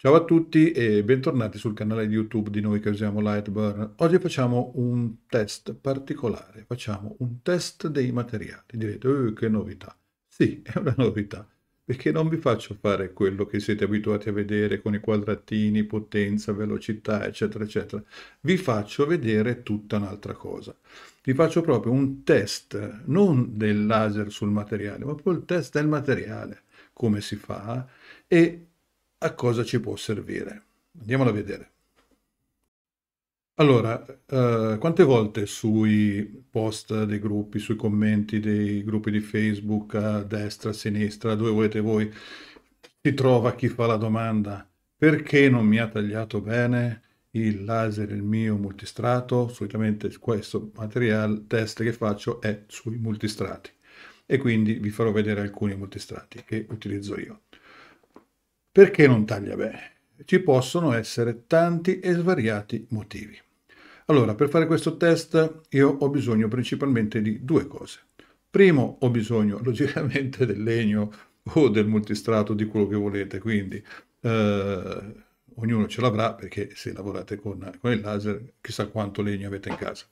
Ciao a tutti e bentornati sul canale di YouTube di noi che usiamo Lightburn. Oggi facciamo un test particolare, facciamo un test dei materiali. Direte, oh, che novità. Sì, è una novità, perché non vi faccio fare quello che siete abituati a vedere con i quadratini, potenza, velocità, eccetera, eccetera. Vi faccio vedere tutta un'altra cosa. Vi faccio proprio un test, non del laser sul materiale, ma proprio il test del materiale, come si fa, e a cosa ci può servire. Andiamolo a vedere. Allora, eh, quante volte sui post dei gruppi, sui commenti dei gruppi di Facebook, a destra, a sinistra, dove volete voi, si trova chi fa la domanda perché non mi ha tagliato bene il laser, il mio multistrato? Solitamente questo materiale, test che faccio è sui multistrati e quindi vi farò vedere alcuni multistrati che utilizzo io. Perché non taglia bene? Ci possono essere tanti e svariati motivi. Allora, per fare questo test io ho bisogno principalmente di due cose. Primo, ho bisogno logicamente del legno o del multistrato, di quello che volete, quindi eh, ognuno ce l'avrà perché se lavorate con, con il laser chissà quanto legno avete in casa.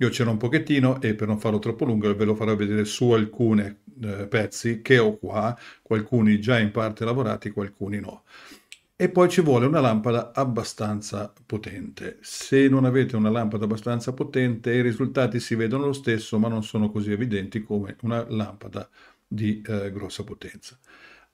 Io c'ero un pochettino e per non farlo troppo lungo ve lo farò vedere su alcuni eh, pezzi che ho qua, alcuni già in parte lavorati, alcuni no. E poi ci vuole una lampada abbastanza potente. Se non avete una lampada abbastanza potente i risultati si vedono lo stesso ma non sono così evidenti come una lampada di eh, grossa potenza.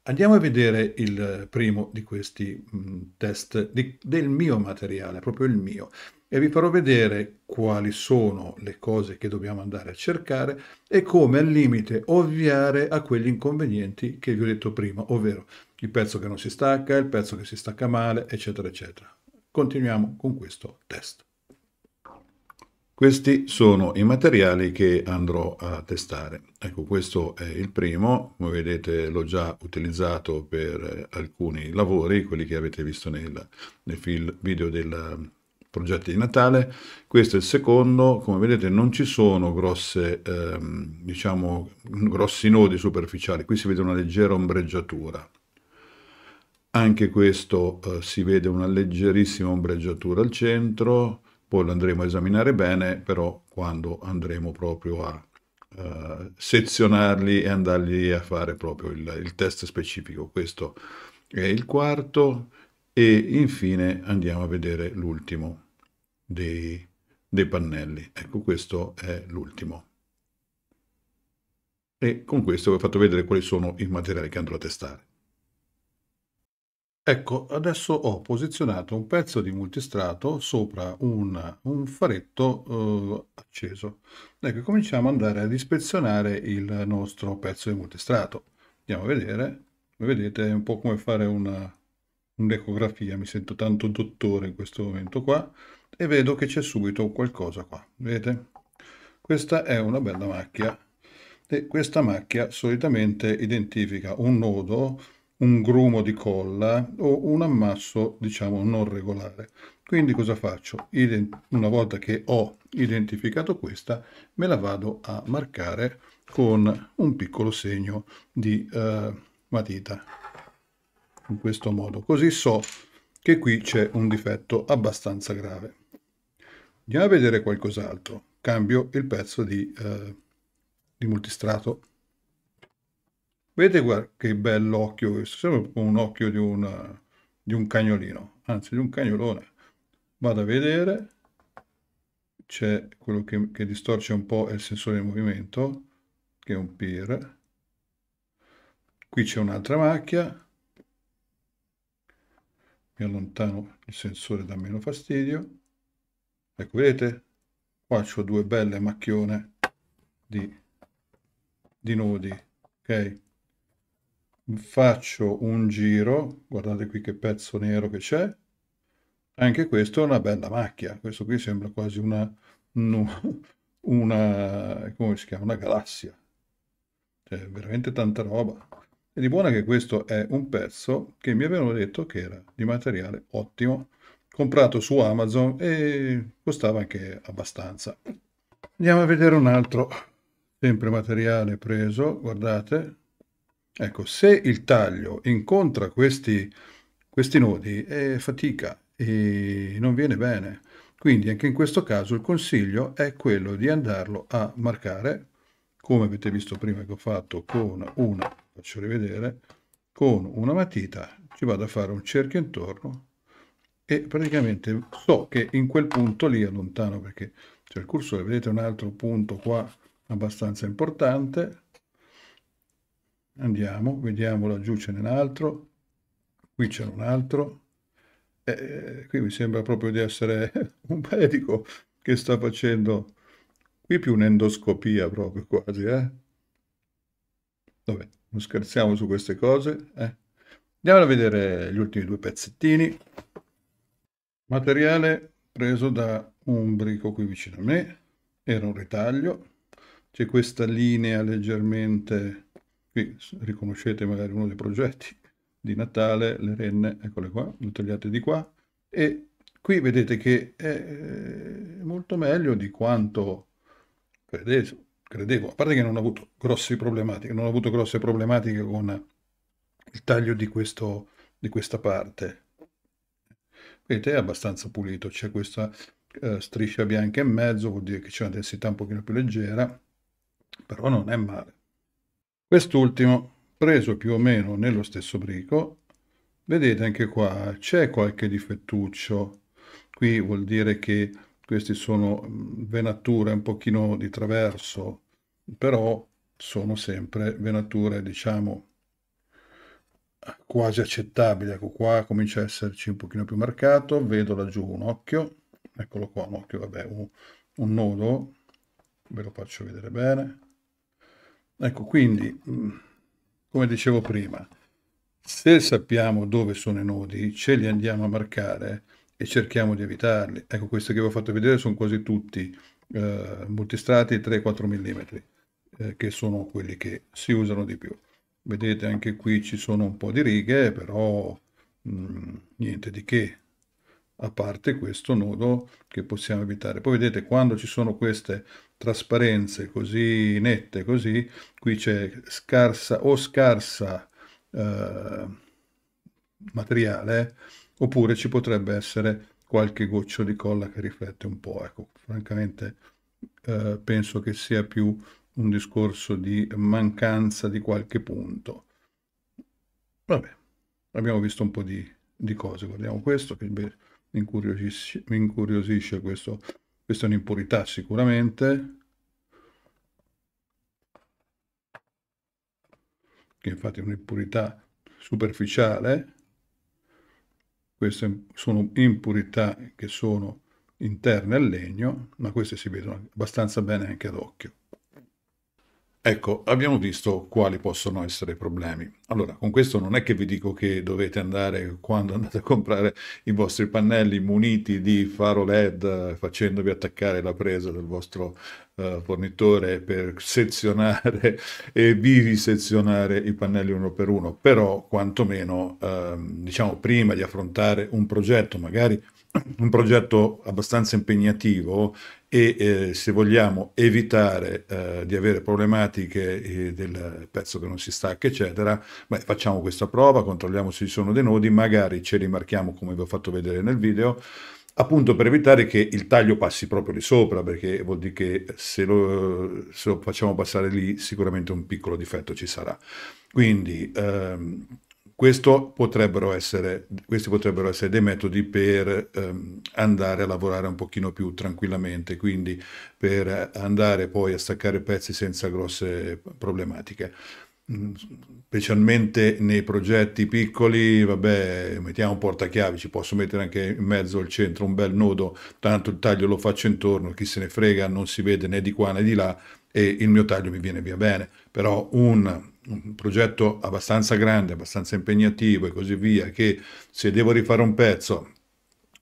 Andiamo a vedere il primo di questi mh, mm, test di, del mio materiale, proprio il mio e vi farò vedere quali sono le cose che dobbiamo andare a cercare e come al limite ovviare a quegli inconvenienti che vi ho detto prima, ovvero il pezzo che non si stacca, il pezzo che si stacca male, eccetera, eccetera. Continuiamo con questo test. Questi sono i materiali che andrò a testare. Ecco, questo è il primo, come vedete l'ho già utilizzato per alcuni lavori, quelli che avete visto nel, nel video del, progetti di Natale. Questo è il secondo, come vedete non ci sono grosse, ehm, diciamo, grossi nodi superficiali, qui si vede una leggera ombreggiatura. Anche questo eh, si vede una leggerissima ombreggiatura al centro, poi lo andremo a esaminare bene, però quando andremo proprio a eh, sezionarli e andarli a fare proprio il, il test specifico. Questo è il quarto e infine andiamo a vedere l'ultimo dei, dei pannelli. Ecco, questo è l'ultimo. E con questo vi ho fatto vedere quali sono i materiali che andrò a testare. Ecco, adesso ho posizionato un pezzo di multistrato sopra un, un faretto eh, acceso. Ecco, cominciamo ad andare ad ispezionare il nostro pezzo di multistrato. Andiamo a vedere, come vedete è un po' come fare un'ecografia, un mi sento tanto dottore in questo momento qua e vedo che c'è subito qualcosa qua vedete questa è una bella macchia e questa macchia solitamente identifica un nodo un grumo di colla o un ammasso diciamo non regolare quindi cosa faccio una volta che ho identificato questa me la vado a marcare con un piccolo segno di eh, matita in questo modo così so che qui c'è un difetto abbastanza grave. Andiamo a vedere qualcos'altro. Cambio il pezzo di, eh, di multistrato. Vedete guarda, che bell'occhio, sembra un occhio di, una, di un cagnolino, anzi di un cagnolone. Vado a vedere, c'è quello che, che, distorce un po' il sensore di movimento, che è un PIR. Qui c'è un'altra macchia, mi allontano il sensore da meno fastidio ecco vedete qua ho due belle macchione di, di nodi ok faccio un giro guardate qui che pezzo nero che c'è anche questo è una bella macchia questo qui sembra quasi una una come si chiama una galassia cioè veramente tanta roba e di buona che questo è un pezzo che mi avevano detto che era di materiale ottimo, comprato su Amazon e costava anche abbastanza. Andiamo a vedere un altro, sempre materiale preso, guardate. Ecco, se il taglio incontra questi, questi nodi è fatica e non viene bene. Quindi anche in questo caso il consiglio è quello di andarlo a marcare, come avete visto prima che ho fatto con una faccio rivedere, con una matita ci vado a fare un cerchio intorno e praticamente so che in quel punto lì allontano perché c'è il cursore, vedete un altro punto qua abbastanza importante, andiamo, vediamo laggiù ce n'è un altro, qui c'è un altro, eh, eh, qui mi sembra proprio di essere un medico che sta facendo qui più un'endoscopia proprio quasi eh vabbè non scherziamo su queste cose. Eh. Andiamo a vedere gli ultimi due pezzettini. Materiale preso da un brico qui vicino a me. Era un ritaglio. C'è questa linea leggermente... Qui riconoscete magari uno dei progetti di Natale, le renne, eccole qua, le tagliate di qua. E qui vedete che è eh, molto meglio di quanto credevo credevo, a parte che non ho avuto grosse problematiche, non ho avuto grosse problematiche con il taglio di, questo, di questa parte. Vedete, è abbastanza pulito, c'è questa eh, striscia bianca in mezzo, vuol dire che c'è una densità un pochino più leggera, però non è male. Quest'ultimo, preso più o meno nello stesso brico, vedete anche qua c'è qualche difettuccio. Qui vuol dire che queste sono venature un pochino di traverso, però sono sempre venature, diciamo, quasi accettabili. Ecco qua comincia a esserci un pochino più marcato, vedo laggiù un occhio, eccolo qua, un occhio, vabbè, un, un nodo, ve lo faccio vedere bene. Ecco, quindi, come dicevo prima, se sappiamo dove sono i nodi, ce li andiamo a marcare, e cerchiamo di evitarli. Ecco, questi che vi ho fatto vedere sono quasi tutti eh, multistrati 3-4 mm, eh, che sono quelli che si usano di più. Vedete anche qui ci sono un po' di righe, però mh, mm, niente di che, a parte questo nodo che possiamo evitare. Poi vedete quando ci sono queste trasparenze così nette, così, qui c'è scarsa o scarsa eh, materiale, oppure ci potrebbe essere qualche goccio di colla che riflette un po'. Ecco, francamente eh, penso che sia più un discorso di mancanza di qualche punto. Vabbè, abbiamo visto un po' di, di cose, guardiamo questo che mi incuriosisce, mi incuriosisce questo. Questa è un'impurità sicuramente, che infatti è un'impurità superficiale, queste sono impurità che sono interne al legno, ma queste si vedono abbastanza bene anche ad occhio. Ecco, abbiamo visto quali possono essere i problemi. Allora, con questo non è che vi dico che dovete andare quando andate a comprare i vostri pannelli muniti di faro LED facendovi attaccare la presa del vostro uh, fornitore per sezionare e vivi sezionare i pannelli uno per uno, però quantomeno uh, diciamo prima di affrontare un progetto, magari un progetto abbastanza impegnativo e eh, se vogliamo evitare eh, di avere problematiche eh, del pezzo che non si stacca, eccetera, beh, facciamo questa prova, controlliamo se ci sono dei nodi, magari ce li marchiamo come vi ho fatto vedere nel video, appunto per evitare che il taglio passi proprio lì sopra, perché vuol dire che se lo, se lo facciamo passare lì sicuramente un piccolo difetto ci sarà. Quindi ehm, potrebbero essere, questi potrebbero essere dei metodi per ehm, andare a lavorare un pochino più tranquillamente, quindi per andare poi a staccare pezzi senza grosse problematiche. Mm, specialmente nei progetti piccoli, vabbè, mettiamo un portachiavi, ci posso mettere anche in mezzo al centro un bel nodo, tanto il taglio lo faccio intorno, chi se ne frega non si vede né di qua né di là e il mio taglio mi viene via bene, però un, un progetto abbastanza grande, abbastanza impegnativo e così via, che se devo rifare un pezzo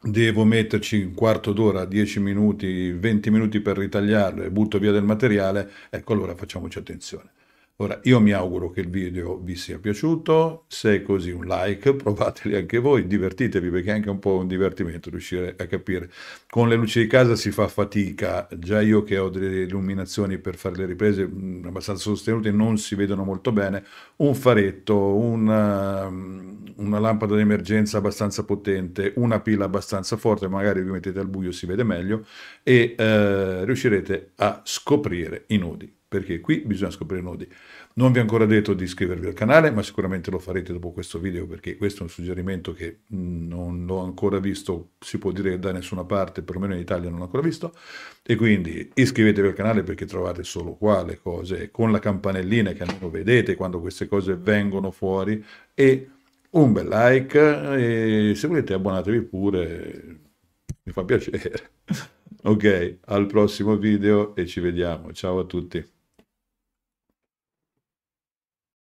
devo metterci un quarto d'ora, 10 minuti, 20 minuti per ritagliarlo e butto via del materiale, ecco allora facciamoci attenzione. Ora, io mi auguro che il video vi sia piaciuto, se è così un like, provateli anche voi, divertitevi perché è anche un po' un divertimento riuscire a capire. Con le luci di casa si fa fatica, già io che ho delle illuminazioni per fare le riprese mm, abbastanza sostenute non si vedono molto bene, un faretto, una, ehm, una lampada d'emergenza abbastanza potente, una pila abbastanza forte, magari vi mettete al buio si vede meglio e eh, riuscirete a scoprire i nudi perché qui bisogna scoprire nodi. Non vi ho ancora detto di iscrivervi al canale, ma sicuramente lo farete dopo questo video perché questo è un suggerimento che mm, non l'ho ancora visto, si può dire da nessuna parte, perlomeno in Italia non l'ho ancora visto, e quindi iscrivetevi al canale perché trovate solo qua le cose, con la campanellina che almeno vedete quando queste cose vengono fuori e un bel like e se volete abbonatevi pure, mi fa piacere. Ok, al prossimo video e ci vediamo. Ciao a tutti.